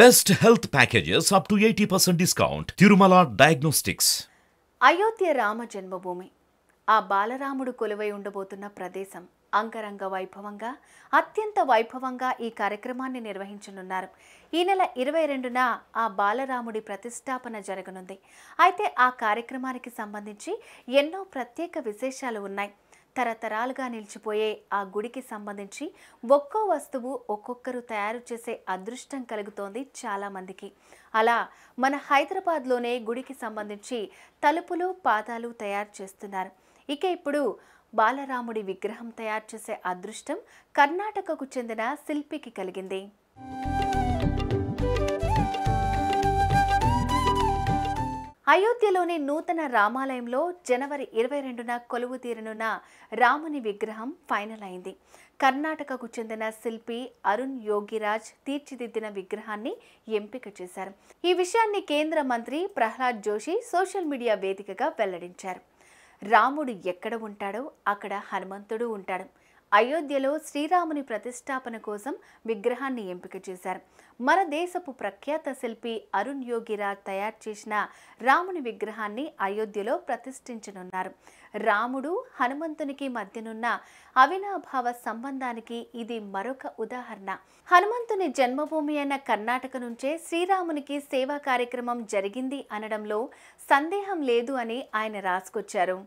best health packages up to eighty percent discount Tirumala diagnostics Ayodhya Rama Janmabhoomi ఆ బాలరాముడు కొలువై ఉండబోతున్న ప్రదేశం అంగరంగ వైభవంగా అత్యంత వైభవంగా ఈ కార్యక్రమాన్ని నిర్వహించనున్నారు ఈ నెల ఇరవై రెండున ఆ బాలరాముడి ప్రతిష్టాపన జరగనుంది అయితే ఆ కార్యక్రమానికి సంబంధించి ఎన్నో ప్రత్యేక విశేషాలు ఉన్నాయి తరతరాలుగా నిలిచిపోయే ఆ గుడికి సంబంధించి ఒక్కో వస్తువు ఒక్కొక్కరు తయారు చేసే అదృష్టం కలుగుతోంది చాలామందికి అలా మన హైదరాబాద్లోనే గుడికి సంబంధించి తలుపులు పాదాలు తయారు చేస్తున్నారు ఇక ఇప్పుడు బాలరాముడి విగ్రహం తయారు చేసే అదృష్టం కర్ణాటకకు చెందిన శిల్పికి కలిగింది అయోధ్యలోని నూతన రామాలయంలో జనవరి ఇరవై రెండున కొలువు తీరనున్న రాముని విగ్రహం ఫైనల్ అయింది కర్ణాటకకు చెందిన శిల్పి అరుణ్ యోగిరాజ్ తీర్చిదిద్దిన విగ్రహాన్ని ఎంపిక చేశారు ఈ విషయాన్ని కేంద్ర మంత్రి ప్రహ్లాద్ జోషి సోషల్ మీడియా వేదికగా వెల్లడించారు రాముడు ఎక్కడ ఉంటాడో అక్కడ హనుమంతుడు ఉంటాడు అయోధ్యలో శ్రీరాముని ప్రతిష్టాపన కోసం విగ్రహాన్ని ఎంపిక చేశారు మన దేశపు ప్రఖ్యాత శిల్పి అరుణ్ యోగిరాజ్ తయారు చేసిన రాముని విగ్రహాన్ని అయోధ్యలో ప్రతిష్ఠించనున్నారు రాముడు హనుమంతునికి మధ్యనున్న అవినాభావ సంబంధానికి ఇది మరొక ఉదాహరణ హనుమంతుని జన్మభూమి అయిన కర్ణాటక నుంచే శ్రీరామునికి సేవా కార్యక్రమం జరిగింది అనడంలో సందేహం లేదు అని ఆయన రాసుకొచ్చారు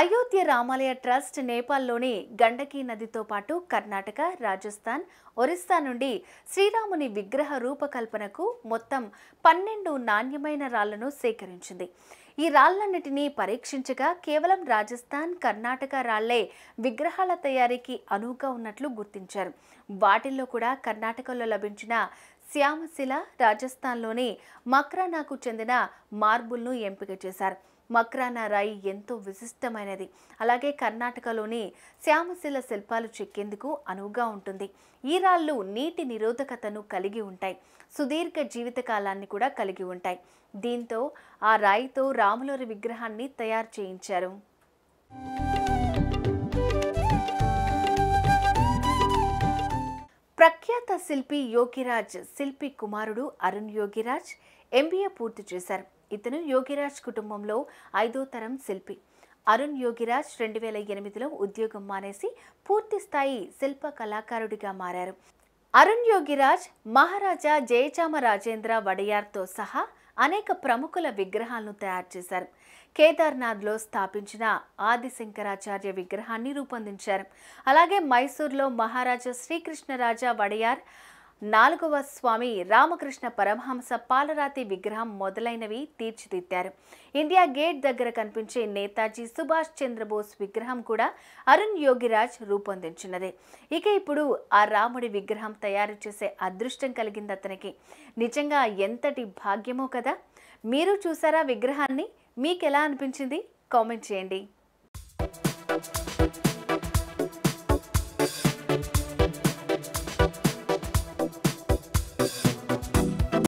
అయోధ్య రామాలయ ట్రస్ట్ నేపాల్లోని గండకీ నదితో పాటు కర్ణాటక రాజస్థాన్ ఒరిస్సా నుండి శ్రీరాముని విగ్రహ రూపకల్పనకు మొత్తం పన్నెండు నాణ్యమైన రాళ్లను సేకరించింది ఈ రాళ్లన్నిటినీ పరీక్షించగా కేవలం రాజస్థాన్ కర్ణాటక రాళ్లే విగ్రహాల తయారీకి అనువుగా ఉన్నట్లు గుర్తించారు వాటిల్లో కూడా కర్ణాటకలో లభించిన శ్యామశిల రాజస్థాన్లోని మక్రానాకు చెందిన మార్బుల్ను ఎంపిక చేశారు మక్రానా రాయి ఎంతో విశిష్టమైనది అలాగే కర్ణాటకలోని శ్యామశిల శిల్పాలు చెక్కేందుకు అనువుగా ఉంటుంది ఈ రాళ్ళు నీటి నిరోధకతను కలిగి ఉంటాయి సుదీర్ఘ జీవితకాలాన్ని కూడా కలిగి ఉంటాయి దీంతో ఆ రాయితో రాములూరి విగ్రహాన్ని తయారు చేయించారు శిల్పి యోగిరాజ్ శిల్పి కుమారుడు అరుణ్ యోగిరాజ్ ఎంబీఏ పూర్తి చేశారు ఇతను యోగిరాజ్ కుటుంబంలో ఐదో తరం శిల్పి అరుణ్ యోగిరాజ్ రెండు వేల ఎనిమిదిలో ఉద్యోగం మానేసి పూర్తి స్థాయి శిల్ప కళాకారుడిగా మారారు అరుణ్ యోగిరాజ్ మహారాజా జయచామ రాజేంద్ర వడయార్తో సహా అనేక ప్రముఖుల విగ్రహాలను తయారు చేశారు కేదార్నాథ్లో స్థాపించిన ఆది శంకరాచార్య విగ్రహాన్ని రూపొందించారు అలాగే మైసూర్లో మహారాజా శ్రీకృష్ణరాజా వడయార్ నాలుగవ స్వామి రామకృష్ణ పరమహంస పాలరాతి విగ్రహం మొదలైనవి తీర్చిదిద్దారు ఇండియా గేట్ దగ్గర కనిపించే నేతాజీ సుభాష్ చంద్రబోస్ విగ్రహం కూడా అరుణ్ యోగిరాజ్ రూపొందించినదే ఇక ఇప్పుడు ఆ రాముడి విగ్రహం తయారు చేసే అదృష్టం కలిగింది అతనికి నిజంగా ఎంతటి భాగ్యమో కదా మీరు చూసారా విగ్రహాన్ని మీకెలా అనిపించింది కామెంట్ చేయండి